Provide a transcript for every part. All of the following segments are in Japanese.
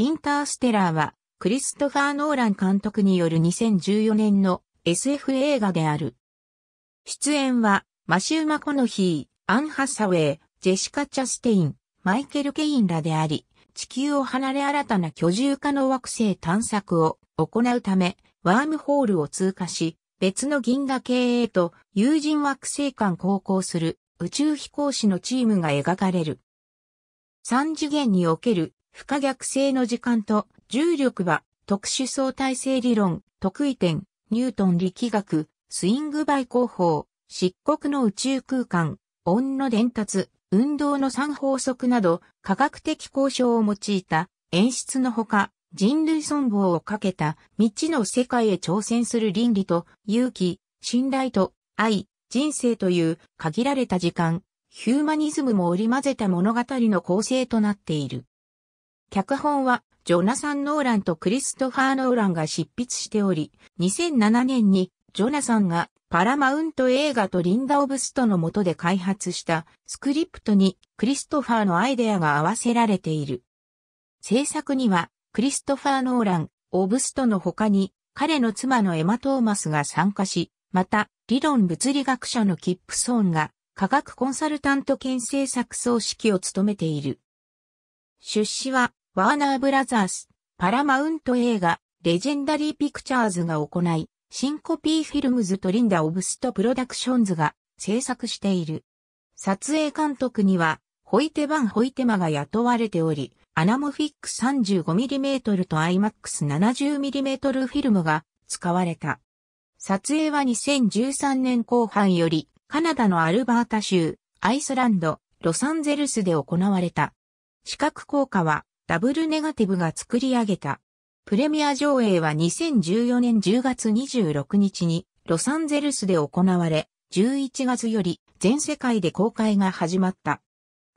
インターステラーは、クリストファー・ノーラン監督による2014年の SF 映画である。出演は、マシュー・マコノヒー、アン・ハサウェイ、ジェシカ・チャステイン、マイケル・ケインらであり、地球を離れ新たな居住化の惑星探索を行うため、ワームホールを通過し、別の銀河系へと友人惑星間航行する宇宙飛行士のチームが描かれる。三次元における不可逆性の時間と重力は特殊相対性理論、得意点、ニュートン力学、スイングバイ工法、漆黒の宇宙空間、音の伝達、運動の三法則など科学的交渉を用いた演出のほか人類存亡をかけた未知の世界へ挑戦する倫理と勇気、信頼と愛、人生という限られた時間、ヒューマニズムも織り交ぜた物語の構成となっている。脚本は、ジョナサン・ノーランとクリストファー・ノーランが執筆しており、2007年に、ジョナサンがパラマウント映画とリンダ・オブストの下で開発したスクリプトにクリストファーのアイデアが合わせられている。制作にはクリストファー・ノーラン、オブストの他に彼の妻のエマ・トーマスが参加し、また理論物理学者のキップ・ソーンが科学コンサルタント兼制作総指揮を務めている。出資はワーナーブラザース、パラマウント映画、レジェンダリーピクチャーズが行い、シンコピーフィルムズとリンダ・オブスト・プロダクションズが制作している。撮影監督には、ホイテ・バン・ホイテマが雇われており、アナモフィック 35mm と IMAX70mm フィルムが使われた。撮影は2013年後半より、カナダのアルバータ州、アイスランド、ロサンゼルスで行われた。視覚効果は、ダブルネガティブが作り上げた。プレミア上映は2014年10月26日にロサンゼルスで行われ、11月より全世界で公開が始まった。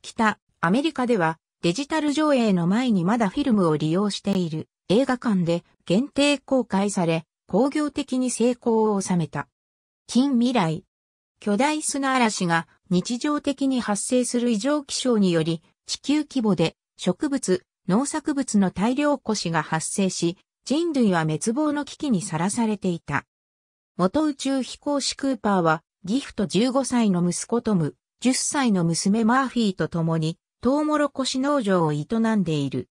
北、アメリカではデジタル上映の前にまだフィルムを利用している映画館で限定公開され、工業的に成功を収めた。近未来。巨大砂嵐が日常的に発生する異常気象により地球規模で植物、農作物の大量枯死が発生し、人類は滅亡の危機にさらされていた。元宇宙飛行士クーパーは、ギフト15歳の息子トム、10歳の娘マーフィーと共に、トウモロコシ農場を営んでいる。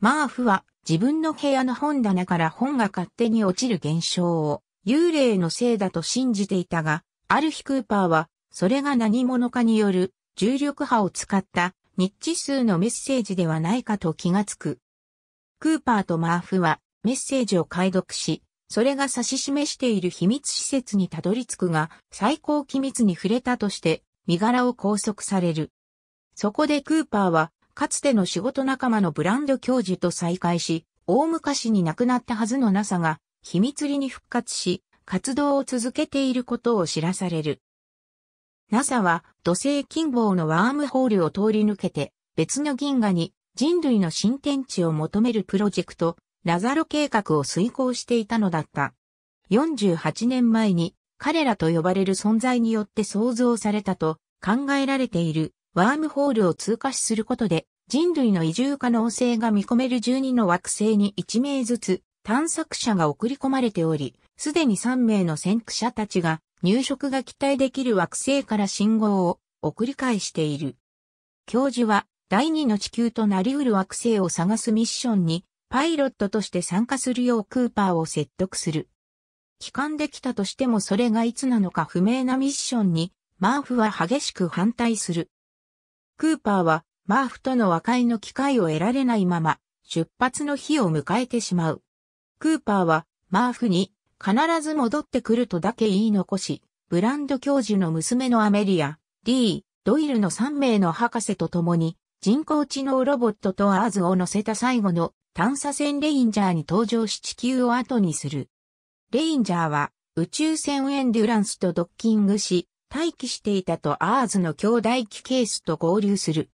マーフは自分の部屋の本棚から本が勝手に落ちる現象を幽霊のせいだと信じていたが、ある日クーパーはそれが何者かによる重力波を使ったニッチ数のメッセージではないかと気がつく。クーパーとマーフはメッセージを解読し、それが指し示している秘密施設にたどり着くが、最高機密に触れたとして、身柄を拘束される。そこでクーパーは、かつての仕事仲間のブランド教授と再会し、大昔に亡くなったはずの NASA が、秘密裏に復活し、活動を続けていることを知らされる。NASA は土星近傍のワームホールを通り抜けて別の銀河に人類の新天地を求めるプロジェクト、ラザロ計画を遂行していたのだった。48年前に彼らと呼ばれる存在によって創造されたと考えられているワームホールを通過することで人類の移住可能性が見込める12の惑星に1名ずつ探索者が送り込まれており、すでに3名の先駆者たちが入植が期待できる惑星から信号を送り返している。教授は第二の地球となりうる惑星を探すミッションにパイロットとして参加するようクーパーを説得する。帰還できたとしてもそれがいつなのか不明なミッションにマーフは激しく反対する。クーパーはマーフとの和解の機会を得られないまま出発の日を迎えてしまう。クーパーはマーフに必ず戻ってくるとだけ言い残し、ブランド教授の娘のアメリア、D、ドイルの3名の博士と共に、人工知能ロボットとアーズを乗せた最後の探査船レインジャーに登場し地球を後にする。レインジャーは宇宙船エンデュランスとドッキングし、待機していたとアーズの兄弟機ケースと合流する。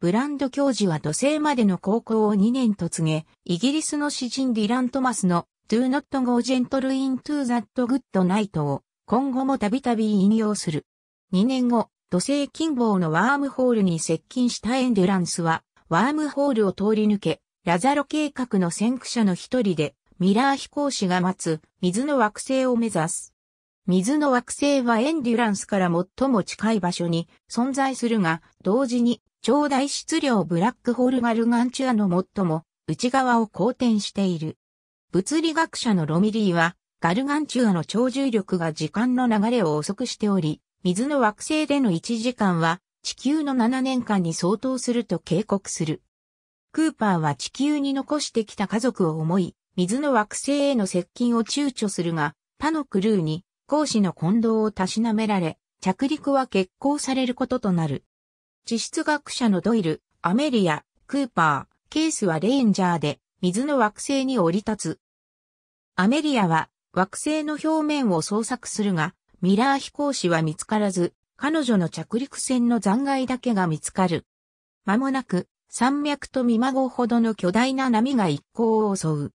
ブランド教授は土星までの高校を2年と告げ、イギリスの詩人ディラン・トマスの do not go gentle into that good night を今後もたびたび引用する。2年後、土星近傍のワームホールに接近したエンデュランスは、ワームホールを通り抜け、ラザロ計画の先駆者の一人で、ミラー飛行士が待つ水の惑星を目指す。水の惑星はエンデュランスから最も近い場所に存在するが、同時に超大質量ブラックホールマルガンチュアの最も内側を公転している。物理学者のロミリーは、ガルガンチュアの超重力が時間の流れを遅くしており、水の惑星での1時間は地球の7年間に相当すると警告する。クーパーは地球に残してきた家族を思い、水の惑星への接近を躊躇するが、他のクルーに講師の混同をたしなめられ、着陸は決行されることとなる。地質学者のドイル、アメリア、クーパー、ケースはレンジャーで、水の惑星に降り立つ。アメリアは惑星の表面を捜索するが、ミラー飛行士は見つからず、彼女の着陸船の残骸だけが見つかる。間もなく、山脈と見まごほどの巨大な波が一行を襲う。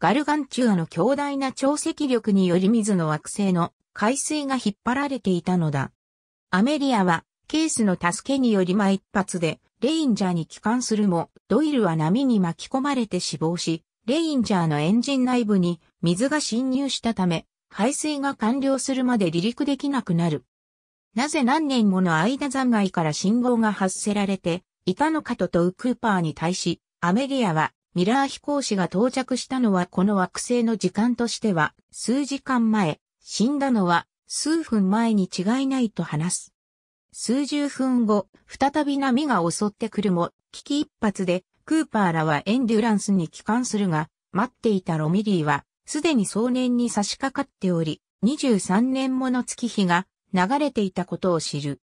ガルガンチュアの強大な潮汐力により水の惑星の海水が引っ張られていたのだ。アメリアはケースの助けによりま一発でレインジャーに帰還するも、ドイルは波に巻き込まれて死亡し、レインジャーのエンジン内部に水が侵入したため、排水が完了するまで離陸できなくなる。なぜ何年もの間残骸から信号が発せられて、いたのかと問うクーパーに対し、アメリアは、ミラー飛行士が到着したのはこの惑星の時間としては、数時間前、死んだのは、数分前に違いないと話す。数十分後、再び波が襲ってくるも、危機一発で、クーパーらはエンデュランスに帰還するが、待っていたロミリーは、すでに壮年に差し掛かっており、23年もの月日が流れていたことを知る。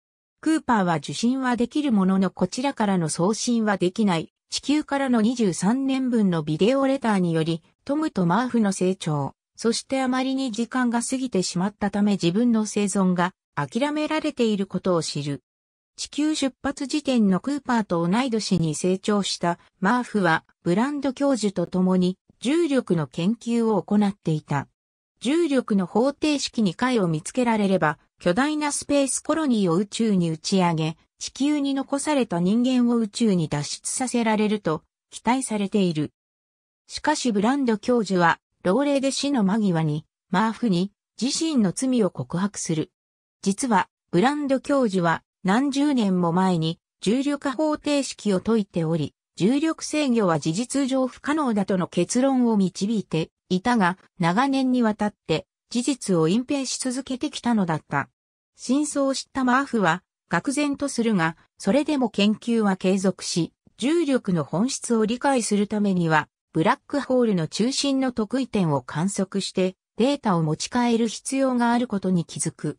クーパーは受信はできるもののこちらからの送信はできない、地球からの23年分のビデオレターにより、トムとマーフの成長、そしてあまりに時間が過ぎてしまったため自分の生存が諦められていることを知る。地球出発時点のクーパーと同い年に成長したマーフはブランド教授と共に重力の研究を行っていた。重力の方程式に解を見つけられれば巨大なスペースコロニーを宇宙に打ち上げ地球に残された人間を宇宙に脱出させられると期待されている。しかしブランド教授は老齢で死の間際にマーフに自身の罪を告白する。実は、ブランド教授は何十年も前に重力方程式を解いており、重力制御は事実上不可能だとの結論を導いていたが、長年にわたって事実を隠蔽し続けてきたのだった。真相を知ったマーフは、愕然とするが、それでも研究は継続し、重力の本質を理解するためには、ブラックホールの中心の得意点を観測して、データを持ち帰る必要があることに気づく。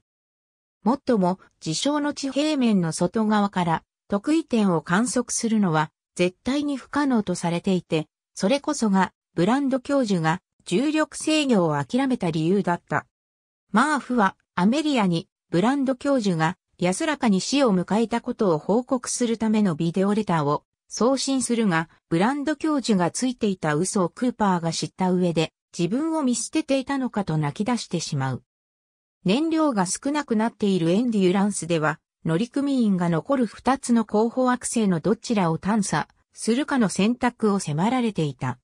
もっとも、事象の地平面の外側から、特異点を観測するのは、絶対に不可能とされていて、それこそが、ブランド教授が、重力制御を諦めた理由だった。マーフは、アメリアに、ブランド教授が、安らかに死を迎えたことを報告するためのビデオレターを送信するが、ブランド教授がついていた嘘をクーパーが知った上で、自分を見捨てていたのかと泣き出してしまう。燃料が少なくなっているエンデュランスでは、乗組員が残る2つの候補惑星のどちらを探査するかの選択を迫られていた。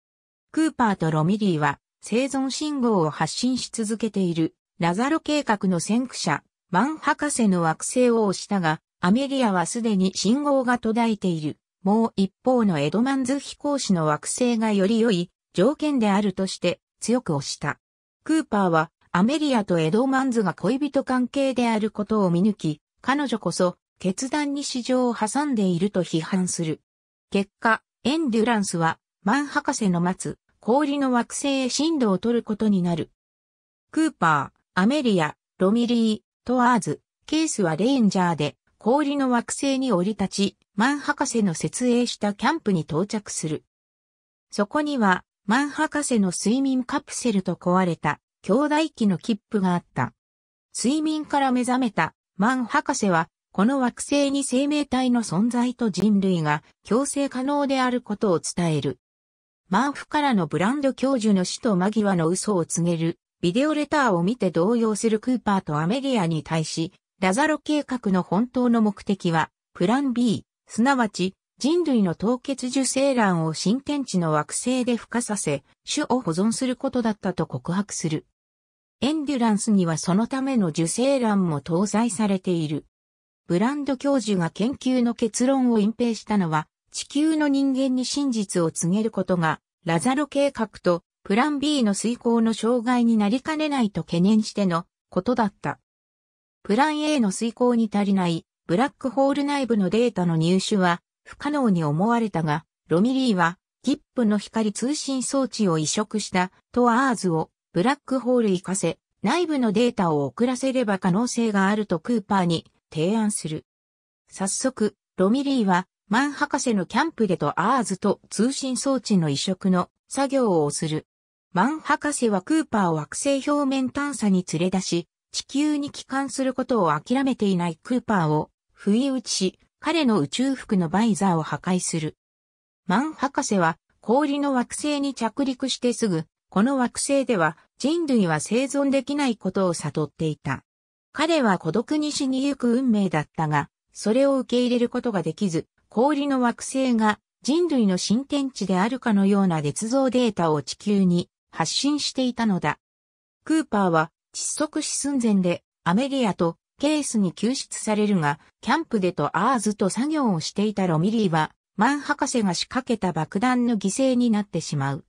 クーパーとロミリーは生存信号を発信し続けているラザロ計画の先駆者、マン博士の惑星を押したが、アメリアはすでに信号が途絶えている。もう一方のエドマンズ飛行士の惑星がより良い条件であるとして強く押した。クーパーはアメリアとエドマンズが恋人関係であることを見抜き、彼女こそ決断に市場を挟んでいると批判する。結果、エンデュランスはマン博士の待つ氷の惑星へ進路を取ることになる。クーパー、アメリア、ロミリー、トワーズ、ケースはレンジャーで氷の惑星に降り立ち、マン博士の設営したキャンプに到着する。そこには、マン博士の睡眠カプセルと壊れた兄弟機の切符があった。睡眠から目覚めたマン博士は、この惑星に生命体の存在と人類が共生可能であることを伝える。マンフからのブランド教授の死と間際の嘘を告げる、ビデオレターを見て動揺するクーパーとアメリアに対し、ラザロ計画の本当の目的は、プラン B、すなわち人類の凍結受精卵を新天地の惑星で孵化させ、種を保存することだったと告白する。エンデュランスにはそのための受精卵も搭載されている。ブランド教授が研究の結論を隠蔽したのは、地球の人間に真実を告げることが、ラザロ計画とプラン B の遂行の障害になりかねないと懸念してのことだった。プラン A の遂行に足りないブラックホール内部のデータの入手は不可能に思われたが、ロミリーはギップの光通信装置を移植したトアーズをブラックホール行かせ、内部のデータを送らせれば可能性があるとクーパーに提案する。早速、ロミリーは、マン博士のキャンプでとアーズと通信装置の移植の作業をする。マン博士はクーパーを惑星表面探査に連れ出し、地球に帰還することを諦めていないクーパーを不意打ちし、彼の宇宙服のバイザーを破壊する。マン博士は氷の惑星に着陸してすぐこの惑星では人類は生存できないことを悟っていた。彼は孤独に死にゆく運命だったが、それを受け入れることができず、氷の惑星が人類の新天地であるかのような捏造データを地球に発信していたのだ。クーパーは窒息死寸前でアメリアとケースに救出されるが、キャンプでとアーズと作業をしていたロミリーは、マン博士が仕掛けた爆弾の犠牲になってしまう。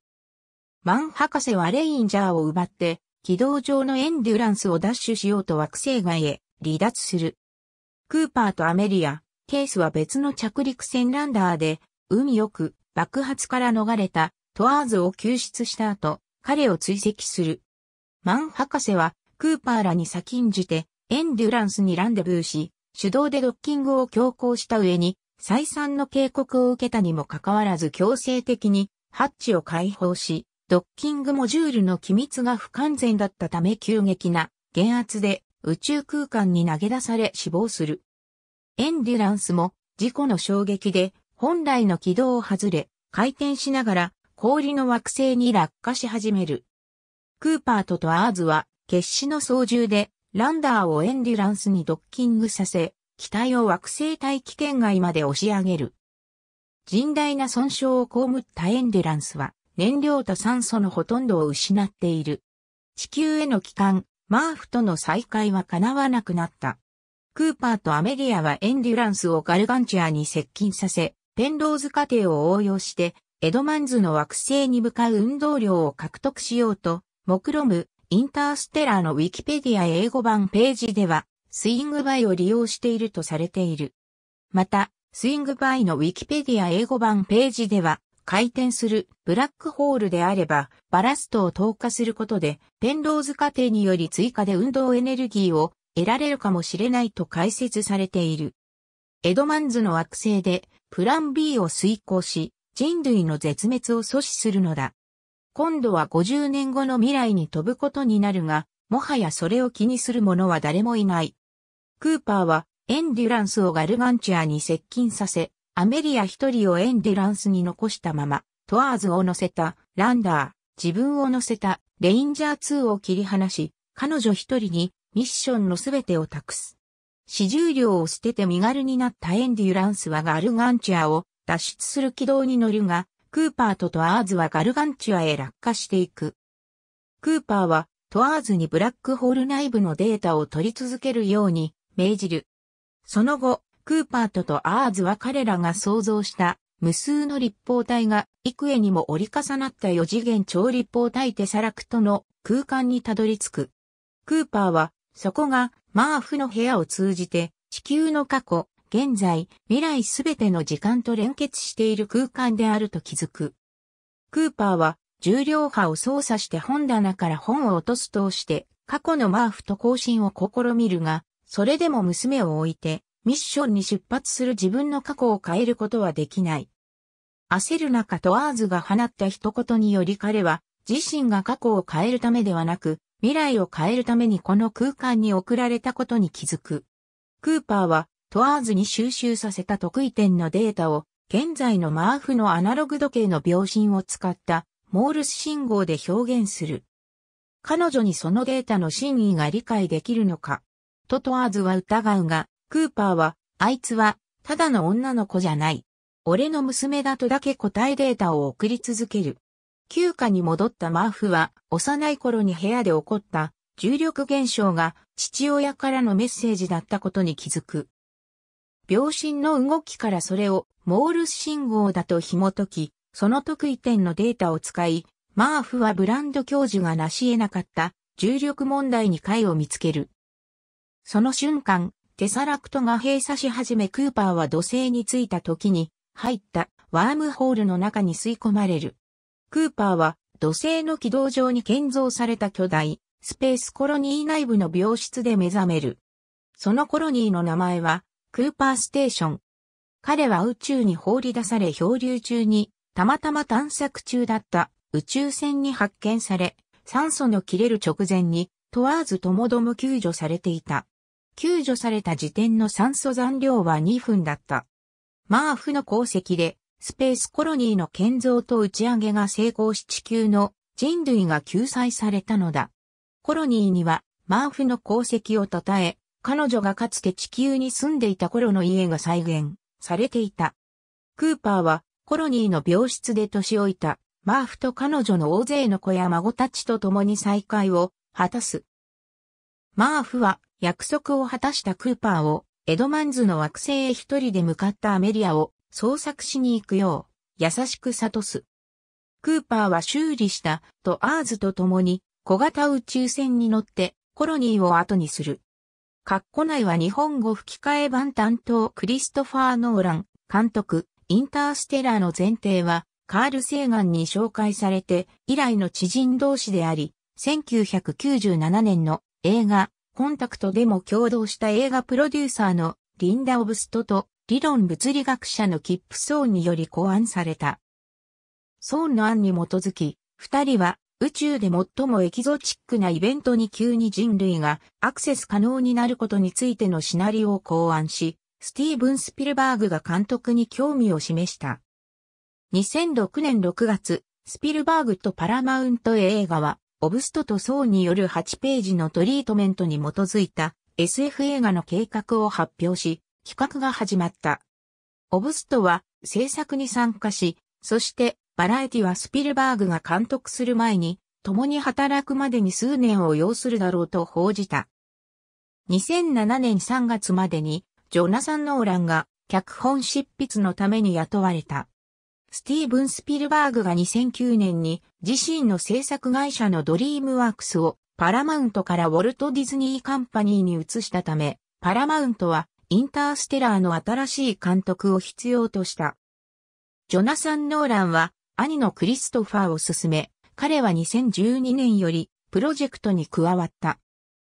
マン博士はレインジャーを奪って、軌道上のエンデュランスを奪取しようと惑星外へ離脱する。クーパーとアメリア、ケースは別の着陸船ランダーで、海よく爆発から逃れたトワーズを救出した後、彼を追跡する。マン博士はクーパーらに先んじてエンデュランスにランデブーし、手動でドッキングを強行した上に、再三の警告を受けたにもかかわらず強制的にハッチを解放し、ドッキングモジュールの機密が不完全だったため急激な減圧で宇宙空間に投げ出され死亡する。エンデュランスも事故の衝撃で本来の軌道を外れ回転しながら氷の惑星に落下し始める。クーパーとトアーズは決死の操縦でランダーをエンデュランスにドッキングさせ、機体を惑星大気圏外まで押し上げる。甚大な損傷を被ったエンデュランスは、燃料と酸素のほとんどを失っている。地球への帰還、マーフとの再会は叶わなくなった。クーパーとアメリアはエンデュランスをガルガンチアに接近させ、ペンローズ過程を応用して、エドマンズの惑星に向かう運動量を獲得しようと、目論む、インターステラーのウィキペディア英語版ページでは、スイングバイを利用しているとされている。また、スイングバイのウィキペディア英語版ページでは、回転するブラックホールであれば、バラストを透過することで、ペンローズ過程により追加で運動エネルギーを得られるかもしれないと解説されている。エドマンズの惑星で、プラン B を遂行し、人類の絶滅を阻止するのだ。今度は50年後の未来に飛ぶことになるが、もはやそれを気にする者は誰もいない。クーパーは、エンデュランスをガルガンチュアに接近させ、アメリア一人をエンデランスに残したまま、トワーズを乗せた、ランダー、自分を乗せた、レインジャー2を切り離し、彼女一人に、ミッションのすべてを託す。始終量を捨てて身軽になったエンデュランスはガルガンチュアを脱出する軌道に乗るが、クーパーとトアーズはガルガンチュアへ落下していく。クーパーはトアーズにブラックホール内部のデータを取り続けるように命じる。その後、クーパーととアーズは彼らが創造した無数の立方体が幾重にも折り重なった四次元超立方体テサラクトの空間にたどり着く。クーパーはそこがマーフの部屋を通じて地球の過去、現在、未来すべての時間と連結している空間であると気づく。クーパーは重量波を操作して本棚から本を落とすとして過去のマーフと更新を試みるが、それでも娘を置いてミッションに出発する自分の過去を変えることはできない。焦る中トワーズが放った一言により彼は、自身が過去を変えるためではなく、未来を変えるためにこの空間に送られたことに気づく。クーパーは、トワーズに収集させた得意点のデータを、現在のマーフのアナログ時計の秒針を使った、モールス信号で表現する。彼女にそのデータの真意が理解できるのか、とトワーズは疑うが、クーパーは、あいつは、ただの女の子じゃない。俺の娘だとだけ答えデータを送り続ける。休暇に戻ったマーフは、幼い頃に部屋で起こった重力現象が父親からのメッセージだったことに気づく。秒針の動きからそれをモールス信号だと紐解き、その得意点のデータを使い、マーフはブランド教授が成し得なかった重力問題に解を見つける。その瞬間、テサラクトが閉鎖し始めクーパーは土星に着いた時に入ったワームホールの中に吸い込まれる。クーパーは土星の軌道上に建造された巨大スペースコロニー内部の病室で目覚める。そのコロニーの名前はクーパーステーション。彼は宇宙に放り出され漂流中にたまたま探索中だった宇宙船に発見され酸素の切れる直前に問わずともども救助されていた。救助された時点の酸素残量は2分だった。マーフの功績で、スペースコロニーの建造と打ち上げが成功し地球の人類が救済されたのだ。コロニーには、マーフの功績を称え、彼女がかつて地球に住んでいた頃の家が再現されていた。クーパーはコロニーの病室で年老いたマーフと彼女の大勢の子や孫たちと共に再会を果たす。マーフは約束を果たしたクーパーを、エドマンズの惑星へ一人で向かったアメリアを捜索しに行くよう、優しく諭す。クーパーは修理したとアーズと共に小型宇宙船に乗ってコロニーを後にする。カッコ内は日本語吹き替え版担当クリストファー・ノーラン監督インターステラーの前提はカール・セーガンに紹介されて以来の知人同士であり1997年の映画コンタクトでも共同した映画プロデューサーのリンダ・オブストと理論物理学者のキップ・ソーンにより考案された。ソーンの案に基づき、二人は宇宙で最もエキゾチックなイベントに急に人類がアクセス可能になることについてのシナリオを考案し、スティーブン・スピルバーグが監督に興味を示した。2006年6月、スピルバーグとパラマウント映画はオブストとソウによる8ページのトリートメントに基づいた SF 映画の計画を発表し、企画が始まった。オブストは制作に参加し、そしてバラエティはスピルバーグが監督する前に、共に働くまでに数年を要するだろうと報じた。2007年3月までに、ジョナサン・ノーランが脚本執筆のために雇われた。スティーブン・スピルバーグが2009年に自身の制作会社のドリームワークスをパラマウントからウォルト・ディズニー・カンパニーに移したため、パラマウントはインターステラーの新しい監督を必要とした。ジョナサン・ノーランは兄のクリストファーを勧め、彼は2012年よりプロジェクトに加わった。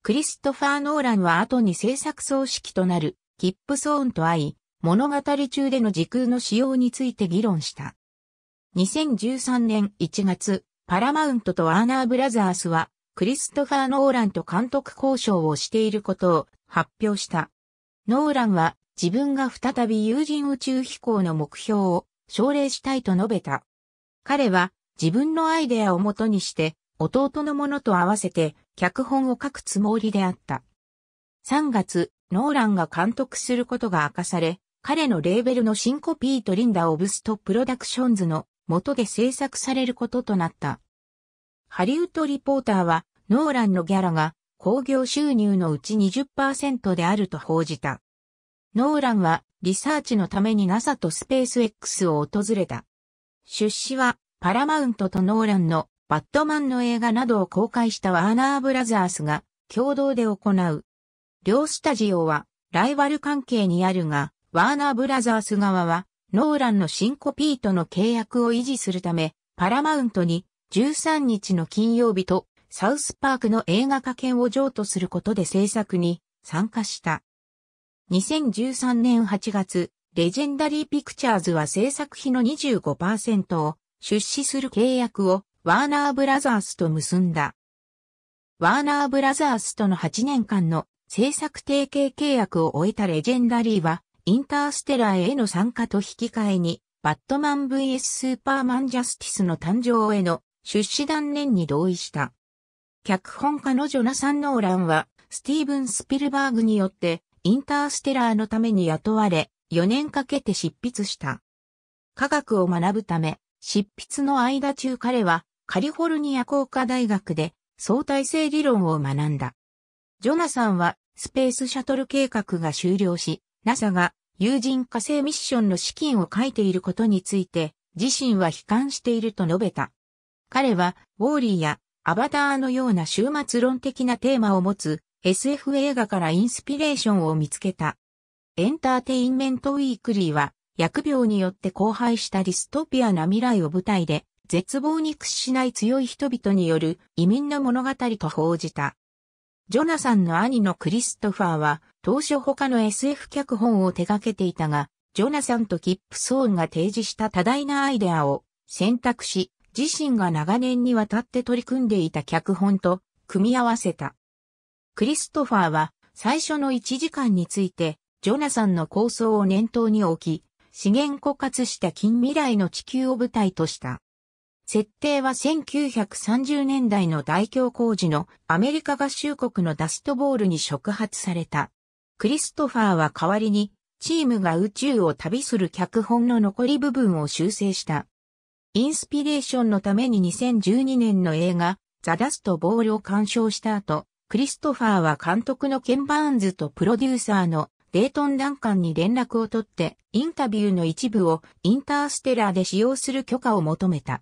クリストファー・ノーランは後に制作総指揮となるキップソーンと会い、物語中での時空の使用について議論した。2013年1月、パラマウントとワーナーブラザースは、クリストファー・ノーランと監督交渉をしていることを発表した。ノーランは自分が再び有人宇宙飛行の目標を奨励したいと述べた。彼は自分のアイデアをもとにして弟のものと合わせて脚本を書くつもりであった。3月、ノーランが監督することが明かされ、彼のレーベルのシンコピートリンダ・オブスト・プロダクションズの元で制作されることとなった。ハリウッドリポーターは、ノーランのギャラが興行収入のうち20%であると報じた。ノーランはリサーチのために NASA とスペース X を訪れた。出資はパラマウントとノーランのバットマンの映画などを公開したワーナーブラザースが共同で行う。両スタジオはライバル関係にあるが、ワーナーブラザース側は、ノーランのシンコピーとの契約を維持するため、パラマウントに13日の金曜日とサウスパークの映画化権を譲渡することで制作に参加した。2013年8月、レジェンダリーピクチャーズは制作費の25%を出資する契約をワーナーブラザースと結んだ。ワーナーブラザースとの8年間の制作提携契約を終えたレジェンダリーはインターステラーへの参加と引き換えに、バットマン vs スーパーマンジャスティスの誕生への出資断念に同意した。脚本家のジョナサン・ノーランは、スティーブン・スピルバーグによって、インターステラーのために雇われ、4年かけて執筆した。科学を学ぶため、執筆の間中彼は、カリフォルニア工科大学で、相対性理論を学んだ。ジョナサンは、スペースシャトル計画が終了し、NASA が有人火星ミッションの資金を書いていることについて、自身は悲観していると述べた。彼は、ウォーリーやアバターのような終末論的なテーマを持つ SF 映画からインスピレーションを見つけた。エンターテインメントウィークリーは、疫病によって荒廃したディストピアな未来を舞台で、絶望に屈しない強い人々による移民の物語と報じた。ジョナサンの兄のクリストファーは、当初他の SF 脚本を手掛けていたが、ジョナサンとキップソーンが提示した多大なアイデアを選択し、自身が長年にわたって取り組んでいた脚本と組み合わせた。クリストファーは最初の1時間について、ジョナサンの構想を念頭に置き、資源枯渇した近未来の地球を舞台とした。設定は1930年代の大恐工事のアメリカ合衆国のダストボールに触発されたクリストファーは代わりに、チームが宇宙を旅する脚本の残り部分を修正した。インスピレーションのために2012年の映画、ザ・ダスト・ボールを鑑賞した後、クリストファーは監督のケン・バーンズとプロデューサーのデートン・ダンカンに連絡を取って、インタビューの一部をインターステラーで使用する許可を求めた。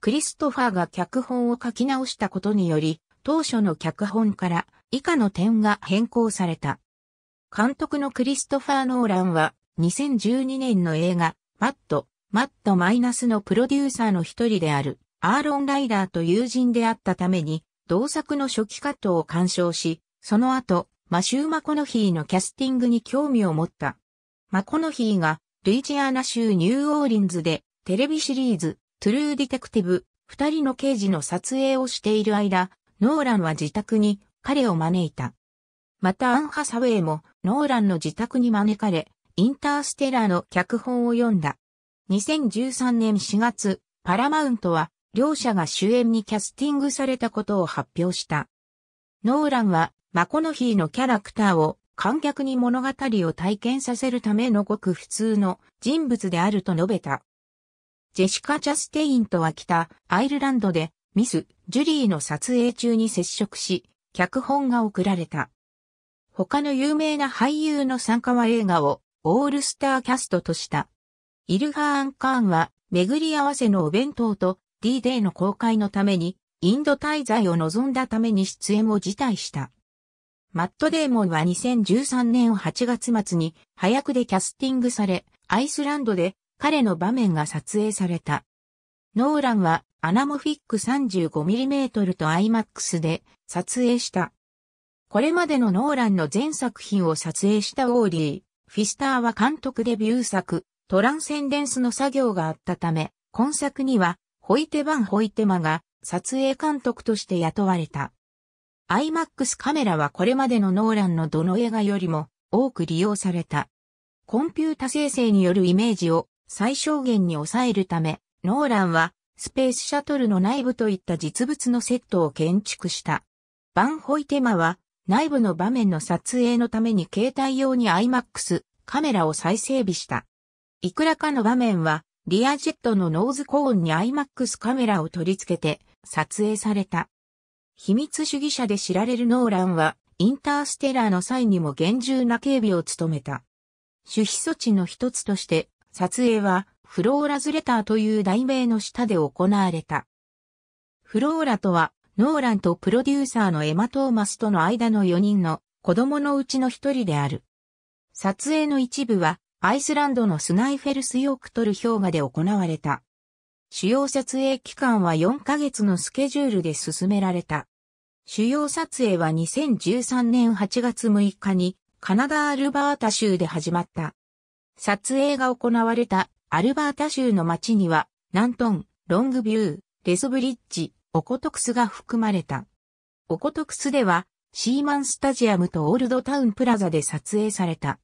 クリストファーが脚本を書き直したことにより、当初の脚本から以下の点が変更された。監督のクリストファー・ノーランは2012年の映画、マット、マットマイナスのプロデューサーの一人であるアーロン・ライダーと友人であったために、同作の初期カットを鑑賞し、その後、マシュー・マコノヒーのキャスティングに興味を持った。マコノヒーが、ルイジアナ州ニューオーリンズで、テレビシリーズ、トゥルー・ディテクティブ、二人の刑事の撮影をしている間、ノーランは自宅に彼を招いた。またアン・ハサウェイもノーランの自宅に招かれ、インターステラーの脚本を読んだ。2013年4月、パラマウントは両者が主演にキャスティングされたことを発表した。ノーランはマコノヒーのキャラクターを観客に物語を体験させるためのごく普通の人物であると述べた。ジェシカ・チャステインとは北アイルランドでミス・ジュリーの撮影中に接触し、脚本が贈られた。他の有名な俳優の参加は映画をオールスターキャストとした。イルハーン・カーンは巡り合わせのお弁当と D-Day の公開のためにインド滞在を望んだために出演を辞退した。マット・デーモンは2013年8月末に早くでキャスティングされ、アイスランドで彼の場面が撮影された。ノーランはアナモフィック 35mm と IMAX で撮影した。これまでのノーランの全作品を撮影したウォーリー、フィスターは監督デビュー作、トランセンデンスの作業があったため、今作には、ホイテバン・ホイテマが撮影監督として雇われた。IMAX カメラはこれまでのノーランのどの映画よりも多く利用された。コンピュータ生成によるイメージを最小限に抑えるため、ノーランはスペースシャトルの内部といった実物のセットを建築した。バンホイテマは内部の場面の撮影のために携帯用に IMAX カメラを再整備した。いくらかの場面はリアジェットのノーズコーンに IMAX カメラを取り付けて撮影された。秘密主義者で知られるノーランはインターステラーの際にも厳重な警備を務めた。守秘措置の一つとして撮影はフローラズレターという題名の下で行われた。フローラとはノーランとプロデューサーのエマ・トーマスとの間の4人の子供のうちの一人である。撮影の一部はアイスランドのスナイフェルスヨークトル氷河で行われた。主要撮影期間は4ヶ月のスケジュールで進められた。主要撮影は2013年8月6日にカナダ・アルバータ州で始まった。撮影が行われたアルバータ州の町には、ナントン、ロングビュー、レソブリッジ、オコトクスが含まれた。オコトクスでは、シーマンスタジアムとオールドタウンプラザで撮影された。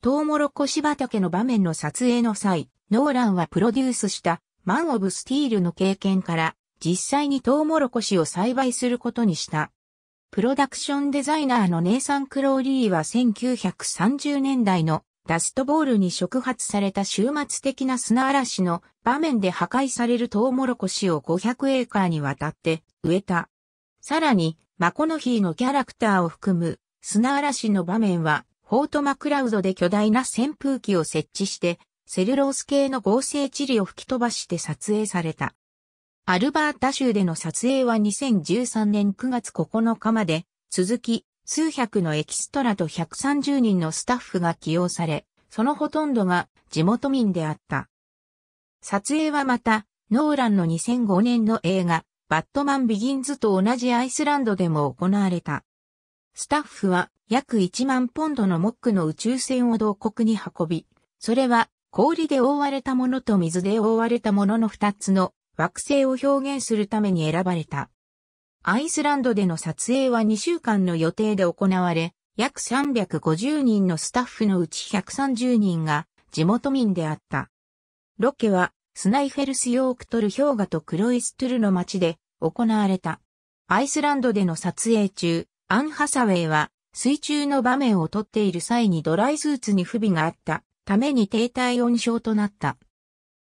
トウモロコシ畑の場面の撮影の際、ノーランはプロデュースしたマン・オブ・スティールの経験から実際にトウモロコシを栽培することにした。プロダクションデザイナーのネイサン・クローリーは1930年代のダストボールに触発された終末的な砂嵐の場面で破壊されるトウモロコシを500エーカーにわたって植えた。さらに、マコノヒーのキャラクターを含む砂嵐の場面は、フォートマクラウドで巨大な扇風機を設置して、セルロース系の合成地理を吹き飛ばして撮影された。アルバータ州での撮影は2013年9月9日まで続き、数百のエキストラと130人のスタッフが起用され、そのほとんどが地元民であった。撮影はまた、ノーランの2005年の映画、バットマンビギンズと同じアイスランドでも行われた。スタッフは約1万ポンドのモックの宇宙船を同国に運び、それは氷で覆われたものと水で覆われたものの2つの惑星を表現するために選ばれた。アイスランドでの撮影は2週間の予定で行われ、約350人のスタッフのうち130人が地元民であった。ロケはスナイフェルス・ヨークトル氷河とクロイストゥルの町で行われた。アイスランドでの撮影中、アン・ハサウェイは水中の場面を撮っている際にドライスーツに不備があったために低体温症となった。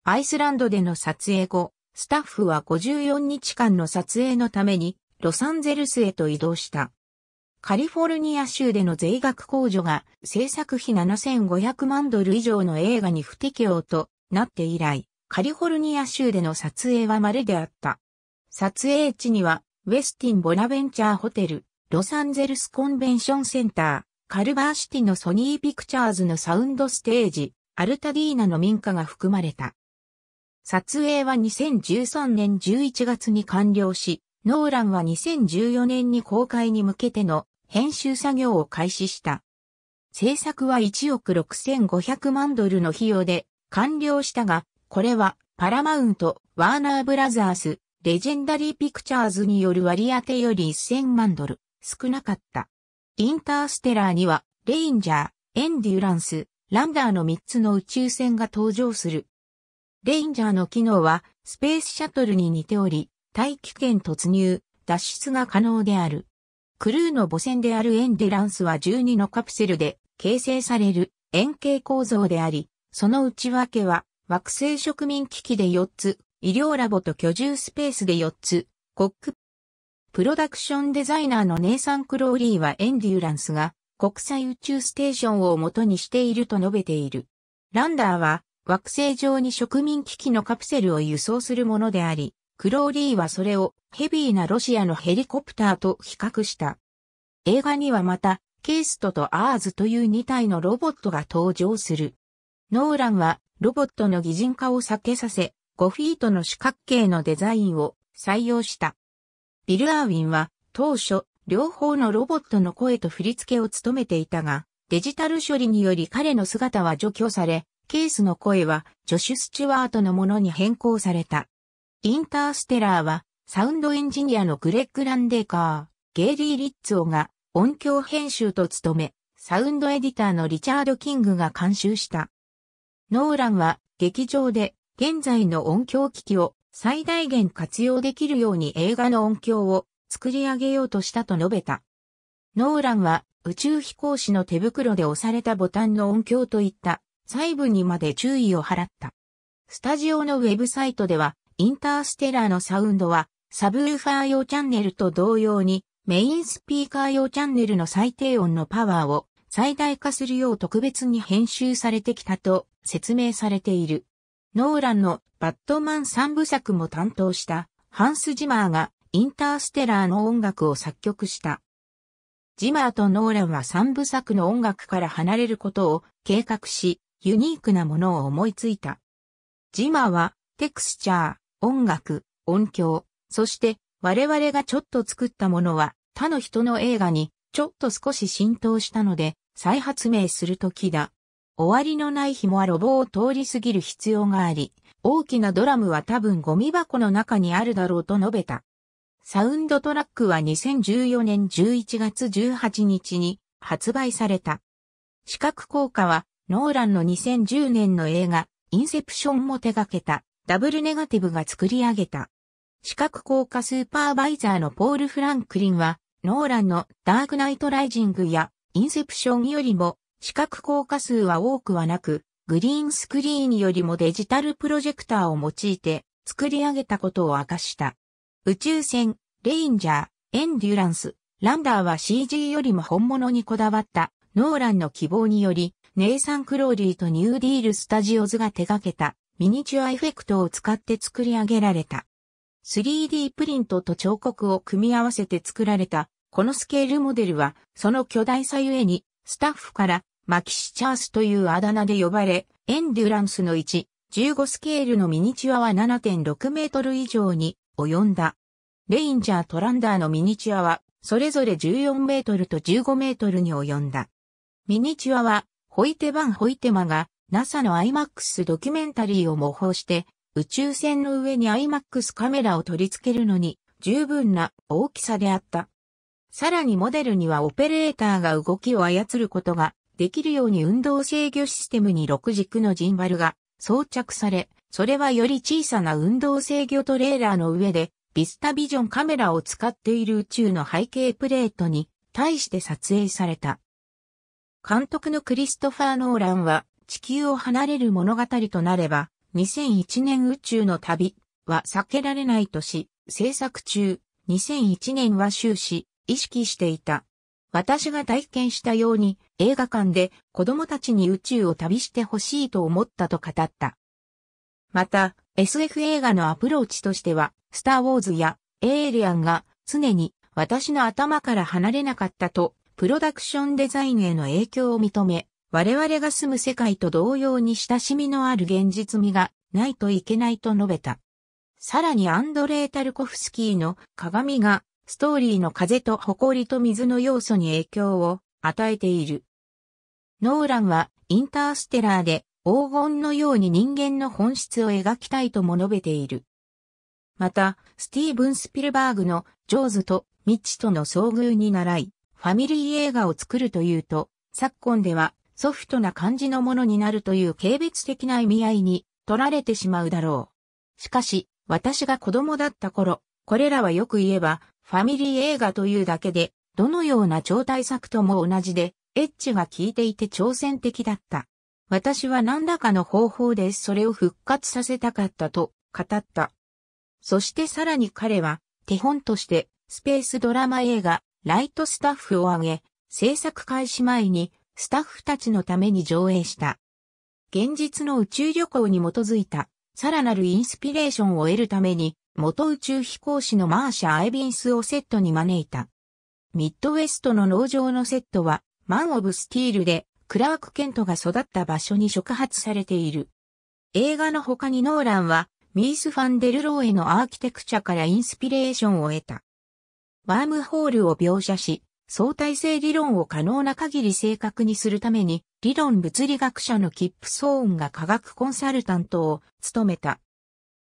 アイスランドでの撮影後、スタッフは54日間の撮影のためにロサンゼルスへと移動した。カリフォルニア州での税額控除が制作費7500万ドル以上の映画に不適用となって以来、カリフォルニア州での撮影は稀であった。撮影地には、ウェスティン・ボナベンチャーホテル、ロサンゼルスコンベンションセンター、カルバーシティのソニーピクチャーズのサウンドステージ、アルタディーナの民家が含まれた。撮影は2013年11月に完了し、ノーランは2014年に公開に向けての編集作業を開始した。制作は1億6500万ドルの費用で完了したが、これはパラマウント、ワーナーブラザース、レジェンダリーピクチャーズによる割り当てより1000万ドル、少なかった。インターステラーには、レインジャー、エンデュランス、ランダーの3つの宇宙船が登場する。レインジャーの機能はスペースシャトルに似ており、大気圏突入、脱出が可能である。クルーの母船であるエンデランスは12のカプセルで形成される円形構造であり、その内訳は惑星植民危機で4つ、医療ラボと居住スペースで4つ、コック。プロダクションデザイナーのネイサン・クローリーはエンデューランスが国際宇宙ステーションを元にしていると述べている。ランダーは惑星上に植民危機のカプセルを輸送するものであり、クローリーはそれをヘビーなロシアのヘリコプターと比較した。映画にはまた、ケーストとアーズという2体のロボットが登場する。ノーランはロボットの擬人化を避けさせ、5フィートの四角形のデザインを採用した。ビル・アーウィンは当初、両方のロボットの声と振り付けを務めていたが、デジタル処理により彼の姿は除去され、ケースの声はジョシュ・スチュワートのものに変更された。インターステラーはサウンドエンジニアのグレッグ・ランデーカー、ゲイリー・リッツオが音響編集と務め、サウンドエディターのリチャード・キングが監修した。ノーランは劇場で現在の音響機器を最大限活用できるように映画の音響を作り上げようとしたと述べた。ノーランは宇宙飛行士の手袋で押されたボタンの音響といった細部にまで注意を払った。スタジオのウェブサイトでは、インターステラーのサウンドは、サブウーファー用チャンネルと同様に、メインスピーカー用チャンネルの最低音のパワーを最大化するよう特別に編集されてきたと説明されている。ノーランのバットマン三部作も担当したハンス・ジマーがインターステラーの音楽を作曲した。ジマーとノーランは三部作の音楽から離れることを計画し、ユニークなものを思いついた。ジマは、テクスチャー、音楽、音響、そして我々がちょっと作ったものは他の人の映画にちょっと少し浸透したので再発明する時だ。終わりのない紐はロボを通り過ぎる必要があり、大きなドラムは多分ゴミ箱の中にあるだろうと述べた。サウンドトラックは2014年11月18日に発売された。視覚効果はノーランの2010年の映画、インセプションも手掛けた、ダブルネガティブが作り上げた。視覚効果スーパーバイザーのポール・フランクリンは、ノーランのダークナイト・ライジングやインセプションよりも視覚効果数は多くはなく、グリーンスクリーンよりもデジタルプロジェクターを用いて作り上げたことを明かした。宇宙船、レインジャー、エンデュランス、ランダーは CG よりも本物にこだわったノーランの希望によりネイサン・クローリーとニューディール・スタジオズが手掛けたミニチュアエフェクトを使って作り上げられた。3D プリントと彫刻を組み合わせて作られた、このスケールモデルは、その巨大さゆえに、スタッフから、マキシチャースというあだ名で呼ばれ、エンデュランスの1、15スケールのミニチュアは7.6メートル以上に及んだ。レインジャー・トランダーのミニチュアは、それぞれ14メートルと15メートルに及んだ。ミニチュアは、ホイテバン・ホイテマが NASA の IMAX ドキュメンタリーを模倣して宇宙船の上に IMAX カメラを取り付けるのに十分な大きさであった。さらにモデルにはオペレーターが動きを操ることができるように運動制御システムに6軸のジンバルが装着され、それはより小さな運動制御トレーラーの上でビスタビジョンカメラを使っている宇宙の背景プレートに対して撮影された。監督のクリストファー・ノーランは、地球を離れる物語となれば、2001年宇宙の旅は避けられないとし、制作中、2001年は終始、意識していた。私が体験したように、映画館で子供たちに宇宙を旅してほしいと思ったと語った。また、SF 映画のアプローチとしては、スターウォーズやエイリアンが常に私の頭から離れなかったとプロダクションデザインへの影響を認め、我々が住む世界と同様に親しみのある現実味がないといけないと述べた。さらにアンドレー・タルコフスキーの鏡がストーリーの風と埃と水の要素に影響を与えている。ノーランはインターステラーで黄金のように人間の本質を描きたいとも述べている。また、スティーブン・スピルバーグのジョーズと未知との遭遇に習い、ファミリー映画を作るというと、昨今ではソフトな感じのものになるという軽蔑的な意味合いに取られてしまうだろう。しかし、私が子供だった頃、これらはよく言えば、ファミリー映画というだけで、どのような超大作とも同じで、エッジが効いていて挑戦的だった。私は何らかの方法でそれを復活させたかったと語った。そしてさらに彼は手本としてスペースドラマ映画ライトスタッフを挙げ、制作開始前にスタッフたちのために上映した。現実の宇宙旅行に基づいた、さらなるインスピレーションを得るために、元宇宙飛行士のマーシャ・アイビンスをセットに招いた。ミッドウェストの農場のセットは、マン・オブ・スティールで、クラーク・ケントが育った場所に触発されている。映画の他にノーランは、ミース・ファンデルローへのアーキテクチャからインスピレーションを得た。ワームホールを描写し、相対性理論を可能な限り正確にするために、理論物理学者のキップ・ソーンが科学コンサルタントを務めた。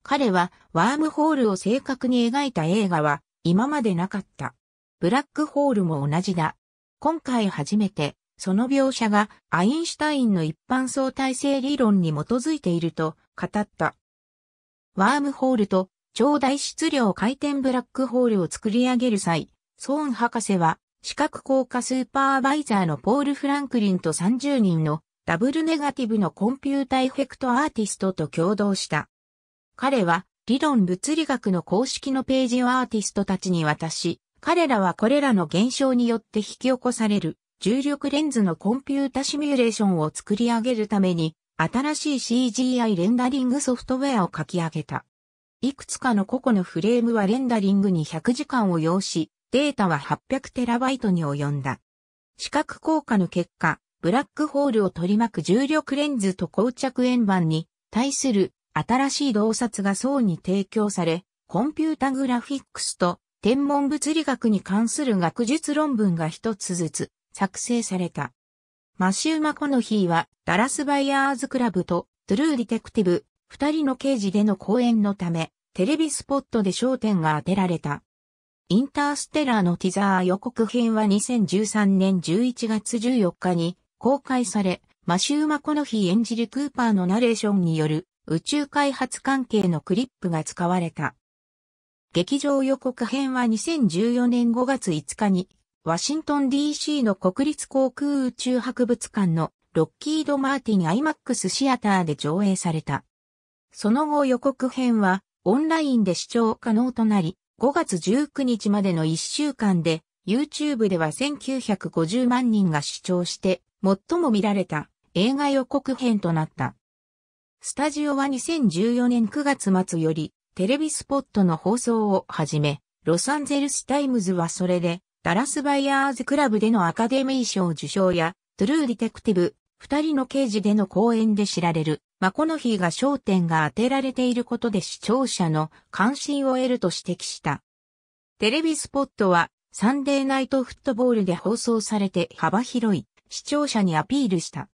彼は、ワームホールを正確に描いた映画は、今までなかった。ブラックホールも同じだ。今回初めて、その描写がアインシュタインの一般相対性理論に基づいていると語った。ワームホールと超大質量回転ブラックホールを作り上げる際、ソーン博士は、視覚効果スーパーバイザーのポール・フランクリンと30人のダブルネガティブのコンピュータエフェクトアーティストと共同した。彼は理論物理学の公式のページをアーティストたちに渡し、彼らはこれらの現象によって引き起こされる重力レンズのコンピュータシミュレーションを作り上げるために新しい CGI レンダリングソフトウェアを書き上げた。いくつかの個々のフレームはレンダリングに100時間を要し、データは 800TB に及んだ。視覚効果の結果、ブラックホールを取り巻く重力レンズと膠着円盤に対する新しい洞察が層に提供され、コンピュータグラフィックスと天文物理学に関する学術論文が一つずつ作成された。マシュー・マコノヒーはダラスバイヤーズクラブとトゥルーディテクティブ二人の刑事での講演のため、テレビスポットで焦点が当てられた。インターステラーのティザー予告編は2013年11月14日に公開され、マシュー・マコノヒ演じるクーパーのナレーションによる宇宙開発関係のクリップが使われた。劇場予告編は2014年5月5日に、ワシントン DC の国立航空宇宙博物館のロッキード・マーティン IMAX シアターで上映された。その後予告編はオンラインで視聴可能となり、5月19日までの1週間で YouTube では1950万人が視聴して最も見られた映画予告編となった。スタジオは2014年9月末よりテレビスポットの放送をはじめ、ロサンゼルスタイムズはそれでダラスバイヤーズクラブでのアカデミー賞受賞やトゥルーディテクティブ二人の刑事での講演で知られるマコノヒーが焦点が当てられていることで視聴者の関心を得ると指摘した。テレビスポットはサンデーナイトフットボールで放送されて幅広い視聴者にアピールした。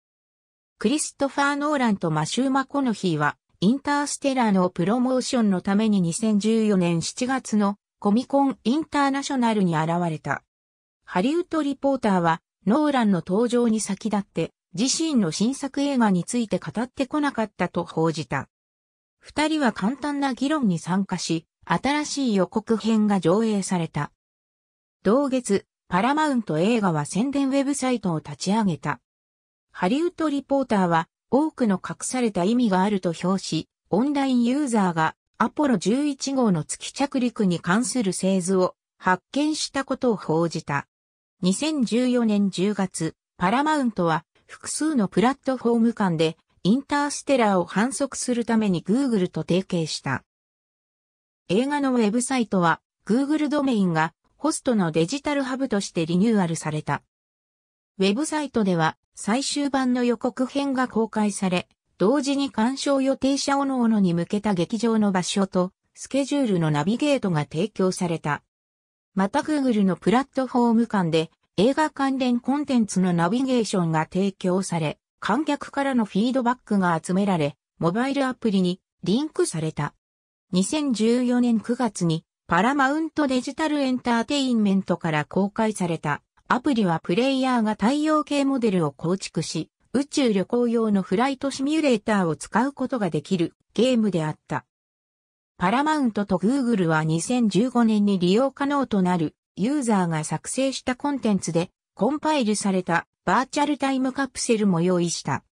クリストファー・ノーランとマシュー・マコノヒーはインターステラーのプロモーションのために2014年7月のコミコン・インターナショナルに現れた。ハリウッドリポーターはノーランの登場に先立って自身の新作映画について語ってこなかったと報じた。二人は簡単な議論に参加し、新しい予告編が上映された。同月、パラマウント映画は宣伝ウェブサイトを立ち上げた。ハリウッドリポーターは多くの隠された意味があると評し、オンラインユーザーがアポロ11号の月着陸に関する製図を発見したことを報じた。2014年10月、パラマウントは複数のプラットフォーム間でインターステラーを反則するために Google と提携した。映画のウェブサイトは Google ドメインがホストのデジタルハブとしてリニューアルされた。ウェブサイトでは最終版の予告編が公開され、同時に鑑賞予定者各々に向けた劇場の場所とスケジュールのナビゲートが提供された。また Google のプラットフォーム間で映画関連コンテンツのナビゲーションが提供され、観客からのフィードバックが集められ、モバイルアプリにリンクされた。2014年9月にパラマウントデジタルエンターテインメントから公開されたアプリはプレイヤーが太陽系モデルを構築し、宇宙旅行用のフライトシミュレーターを使うことができるゲームであった。パラマウントと Google は2015年に利用可能となるユーザーが作成したコンテンツでコンパイルされたバーチャルタイムカプセルも用意した。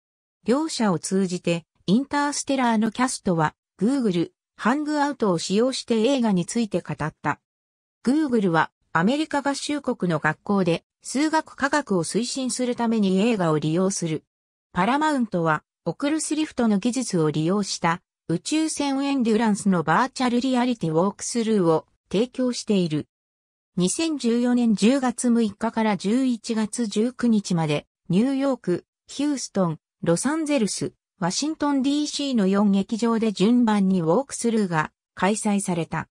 両者を通じてインターステラーのキャストは Google ハングアウトを使用して映画について語った。Google はアメリカ合衆国の学校で数学科学を推進するために映画を利用する。パラマウントはオクルスリフトの技術を利用した宇宙船エンデュランスのバーチャルリアリティウォークスルーを提供している。2014年10月6日から11月19日まで、ニューヨーク、ヒューストン、ロサンゼルス、ワシントン DC の4劇場で順番にウォークスルーが開催された。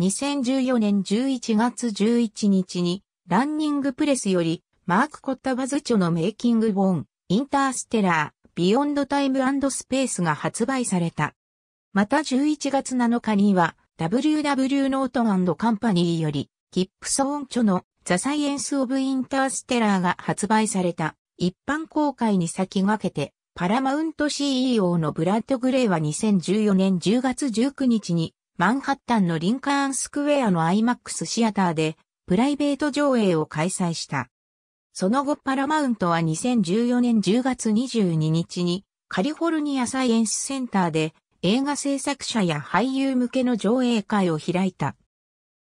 2014年11月11日に、ランニングプレスより、マーク・コッタバズチョのメイキング・ボーン、インターステラー、ビヨンド・タイムスペースが発売された。また11月7日には、W.W. ノートンカンパニーより、ギップソーン著のザ・サイエンス・オブ・インターステラーが発売された一般公開に先駆けて、パラマウント CEO のブラッド・グレイは2014年10月19日に、マンハッタンのリンカーンスクエアの IMAX シアターで、プライベート上映を開催した。その後パラマウントは2014年10月22日にカリフォルニアサイエンスセンターで映画制作者や俳優向けの上映会を開いた。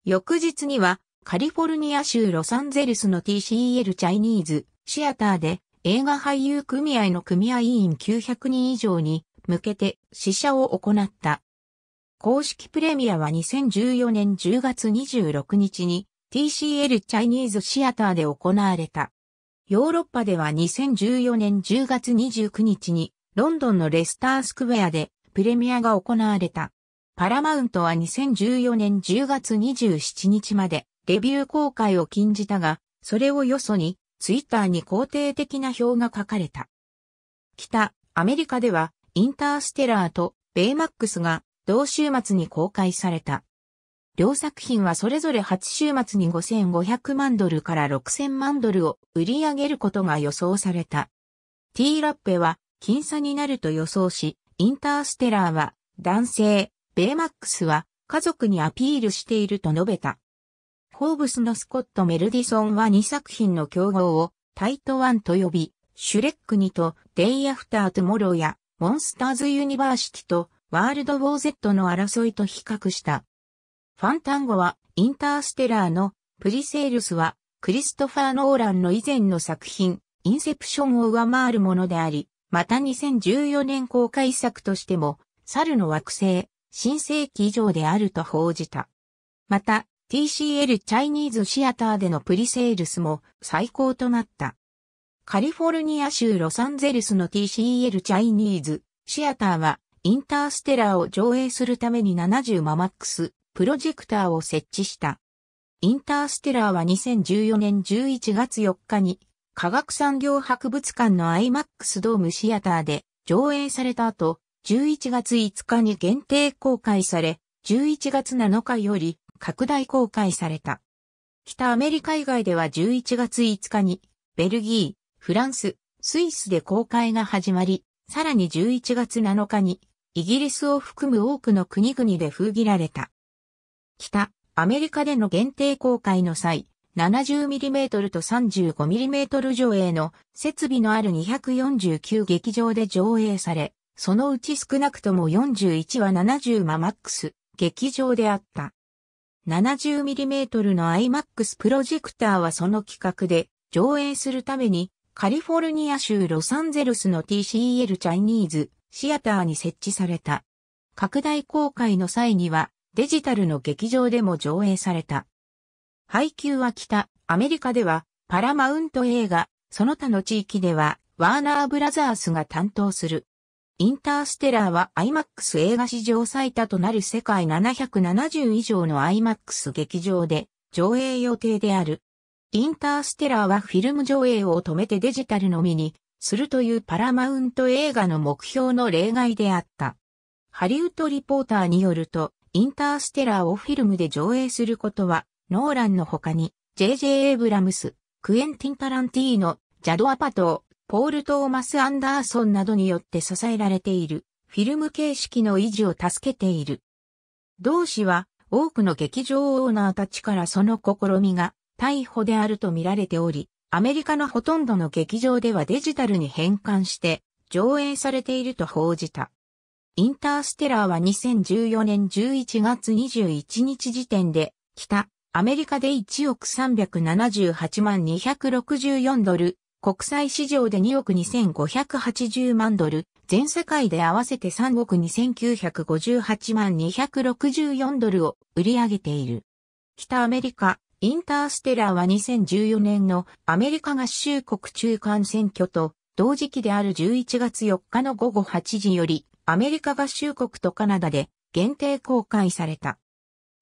翌日には、カリフォルニア州ロサンゼルスの TCL チャイニーズシアターで映画俳優組合の組合員900人以上に向けて試写を行った。公式プレミアは2014年10月26日に TCL チャイニーズシアターで行われた。ヨーロッパでは2014年10月29日にロンドンのレスタースクェアでプレミアが行われた。パラマウントは2014年10月27日までデビュー公開を禁じたが、それをよそにツイッターに肯定的な表が書かれた。北、アメリカではインターステラーとベイマックスが同週末に公開された。両作品はそれぞれ初週末に5500万ドルから6000万ドルを売り上げることが予想された。T ラッペは僅差になると予想し、インターステラーは男性、ベイマックスは家族にアピールしていると述べた。フォーブスのスコット・メルディソンは2作品の競合をタイトワンと呼び、シュレック2とデイ・アフター・トゥモローやモンスターズ・ユニバーシティとワールド・ウォー・ゼットの争いと比較した。ファンタンゴはインターステラーのプリセールスはクリストファー・ノーランの以前の作品インセプションを上回るものであり、また2014年公開作としても、猿の惑星、新世紀以上であると報じた。また、TCL チャイニーズシアターでのプリセールスも最高となった。カリフォルニア州ロサンゼルスの TCL チャイニーズシアターはインターステラーを上映するために70ママックスプロジェクターを設置した。インターステラーは2014年11月4日に科学産業博物館の IMAX ドームシアターで上映された後、11月5日に限定公開され、11月7日より拡大公開された。北アメリカ以外では11月5日に、ベルギー、フランス、スイスで公開が始まり、さらに11月7日に、イギリスを含む多くの国々で封切られた。北、アメリカでの限定公開の際、70mm と 35mm 上映の設備のある249劇場で上映され、そのうち少なくとも41は70ママックス、劇場であった。70mm の IMAX プロジェクターはその企画で上映するためにカリフォルニア州ロサンゼルスの TCL チャイニーズシアターに設置された。拡大公開の際にはデジタルの劇場でも上映された。配給は北、アメリカではパラマウント映画、その他の地域ではワーナーブラザースが担当する。インターステラーは IMAX 映画史上最多となる世界770以上の IMAX 劇場で上映予定である。インターステラーはフィルム上映を止めてデジタルのみにするというパラマウント映画の目標の例外であった。ハリウッドリポーターによると、インターステラーをフィルムで上映することは、ノーランの他に、J.J. エイブラムス、クエンティン・タランティーノ、ジャド・アパトポール・トーマス・アンダーソンなどによって支えられている、フィルム形式の維持を助けている。同氏は、多くの劇場オーナーたちからその試みが逮捕であると見られており、アメリカのほとんどの劇場ではデジタルに変換して上映されていると報じた。インターステラーは2014年11月21日時点で、北、アメリカで1億378万264ドル、国際市場で2億2580万ドル、全世界で合わせて3億2958万264ドルを売り上げている。北アメリカ、インターステラーは2014年のアメリカ合衆国中間選挙と同時期である11月4日の午後8時よりアメリカ合衆国とカナダで限定公開された。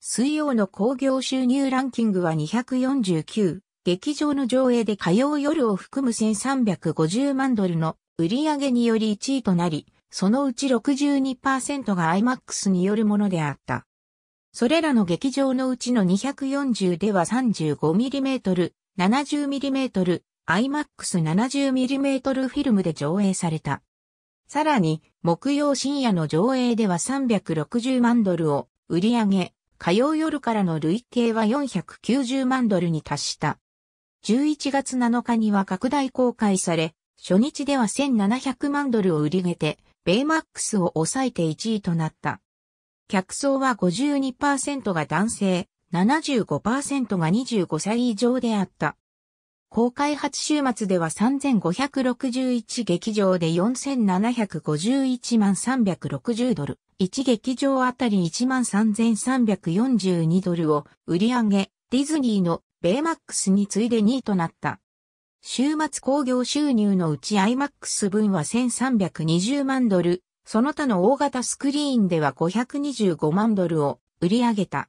水曜の工業収入ランキングは249劇場の上映で火曜夜を含む1350万ドルの売り上げにより1位となり、そのうち62%が IMAX によるものであった。それらの劇場のうちの240では 35mm、70mm、IMAX70mm フィルムで上映された。さらに、木曜深夜の上映では360万ドルを売り上げ、火曜夜からの累計は490万ドルに達した。11月7日には拡大公開され、初日では1700万ドルを売り上げて、ベイマックスを抑えて1位となった。客層は52%が男性、75%が25歳以上であった。公開初週末では3561劇場で4751万360ドル、1劇場あたり1万3342ドルを売り上げ、ディズニーのベイマックスに次いで2位となった。週末興行収入のうち IMAX 分は1320万ドル、その他の大型スクリーンでは525万ドルを売り上げた。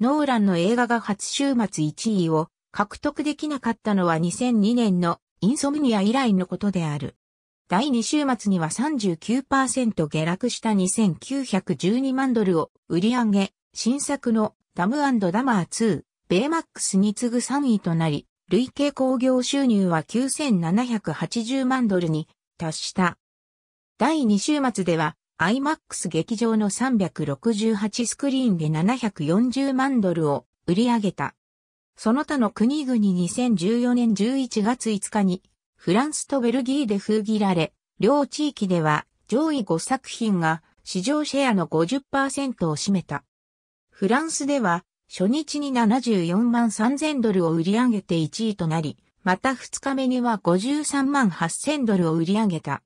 ノーランの映画が初週末1位を獲得できなかったのは2002年のインソムニア以来のことである。第2週末には39%下落した2912万ドルを売り上げ、新作のダムダマー2、ベイマックスに次ぐ3位となり、累計興行収入は9780万ドルに達した。第2週末では、IMAX 劇場の368スクリーンで740万ドルを売り上げた。その他の国々2014年11月5日に、フランスとベルギーで封切られ、両地域では上位5作品が市場シェアの50%を占めた。フランスでは初日に74万3000ドルを売り上げて1位となり、また2日目には53万8000ドルを売り上げた。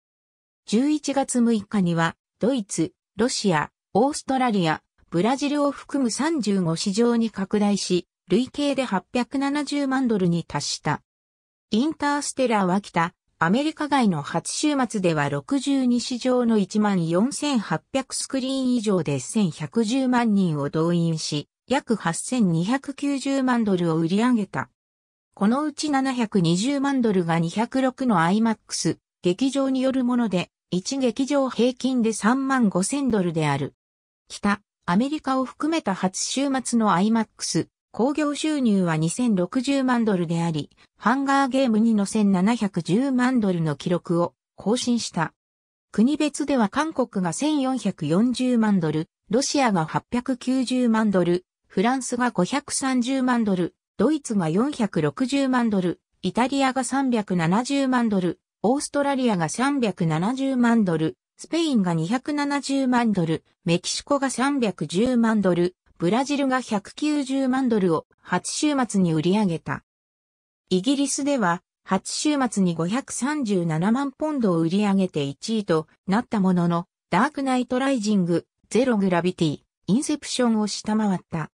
11月6日には、ドイツ、ロシア、オーストラリア、ブラジルを含む35市場に拡大し、累計で870万ドルに達した。インターステラーは北、アメリカ外の初週末では62市場の1万4800スクリーン以上で1110万人を動員し、約8290万ドルを売り上げた。このうち720万ドルが206の IMAX 劇場によるもので、1劇場平均で3万5000ドルである。北、アメリカを含めた初週末の IMAX 興行収入は2060万ドルであり、ハンガーゲームにの1710万ドルの記録を更新した。国別では韓国が1440万ドル、ロシアが890万ドル、フランスが530万ドル、ドイツが460万ドル、イタリアが370万ドル、オーストラリアが370万ドル、スペインが270万ドル、メキシコが310万ドル、ブラジルが190万ドルを8週末に売り上げた。イギリスでは8週末に537万ポンドを売り上げて1位となったものの、ダークナイトライジング、ゼログラビティ、インセプションを下回った。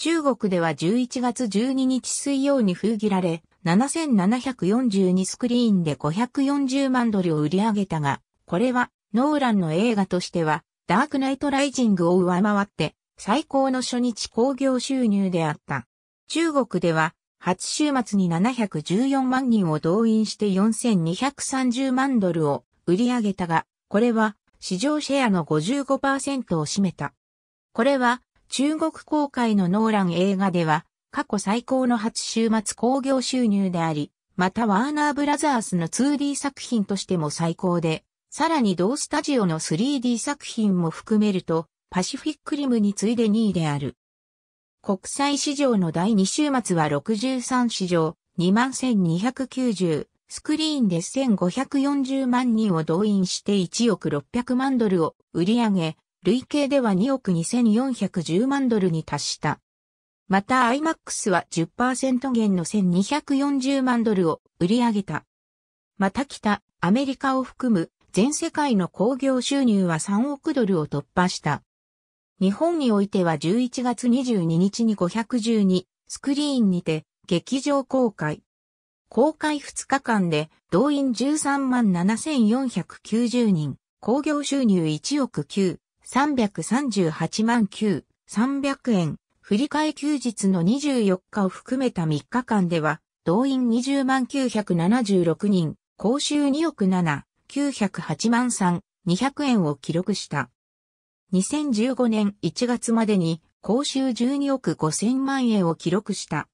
中国では11月12日水曜に封切られ、7742スクリーンで540万ドルを売り上げたが、これはノーランの映画としては、ダークナイトライジングを上回って、最高の初日興行収入であった。中国では、初週末に714万人を動員して4230万ドルを売り上げたが、これは市場シェアの55%を占めた。これは中国公開のノーラン映画では、過去最高の初週末興行収入であり、またワーナーブラザースの 2D 作品としても最高で、さらに同スタジオの 3D 作品も含めると、パシフィックリムに次いで2位である。国際市場の第2週末は63市場、21,290、スクリーンで1540万人を動員して1億600万ドルを売り上げ、累計では2億2410万ドルに達した。また iMAX は10%減の1240万ドルを売り上げた。また北、アメリカを含む全世界の興行収入は3億ドルを突破した。日本においては11月22日に512スクリーンにて劇場公開。公開2日間で動員13万7490人、興行収入1億9 338万9、300円、振替休日の24日を含めた3日間では、動員20万976人、公衆2億7、908万3、200円を記録した。2015年1月までに、公衆12億5000万円を記録した。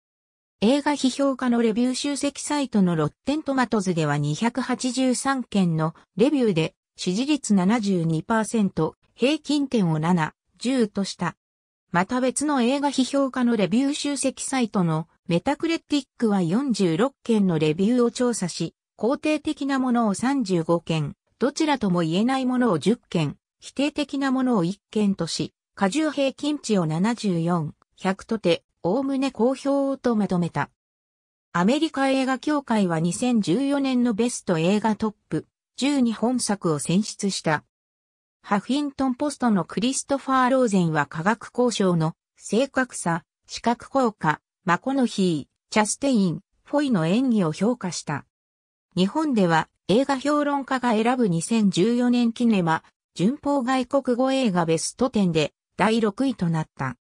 映画批評家のレビュー集積サイトのロッテントマトズでは283件のレビューで支持率72%、平均点を7、10とした。また別の映画批評家のレビュー集積サイトのメタクレティックは46件のレビューを調査し、肯定的なものを35件、どちらとも言えないものを10件、否定的なものを1件とし、過重平均値を74、100とて、おおむね好評とまとめた。アメリカ映画協会は2014年のベスト映画トップ12本作を選出した。ハフィントンポストのクリストファー・ローゼンは科学交渉の正確さ、視覚効果、マコノヒー、チャステイン、フォイの演技を評価した。日本では映画評論家が選ぶ2014年キネマ、順法外国語映画ベスト10で第6位となった。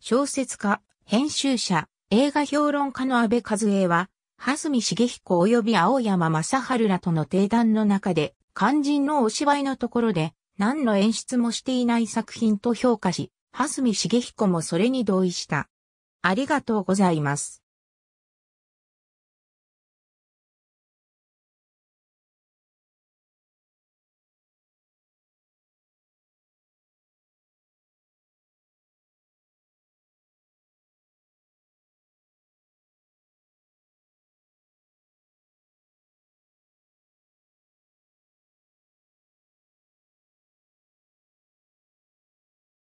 小説家、編集者、映画評論家の安倍和恵は、蓮見茂彦及び青山正春らとの定談の中で、肝心のお芝居のところで、何の演出もしていない作品と評価し、蓮見茂彦もそれに同意した。ありがとうございます。